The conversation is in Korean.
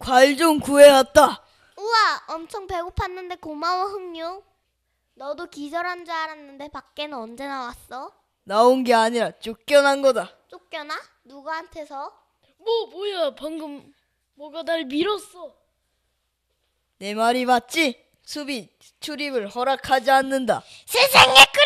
과일 좀 구해왔다. 우와, 엄청 배고팠는데 고마워, 흥룡. 너도 기절한 줄 알았는데 밖에는 언제 나왔어? 나온 게 아니라 쫓겨난 거다. 쫓겨나? 누구한테서? 뭐, 뭐야, 방금 뭐가 날 밀었어. 내 말이 맞지? 수비 출입을 허락하지 않는다. 세상에 그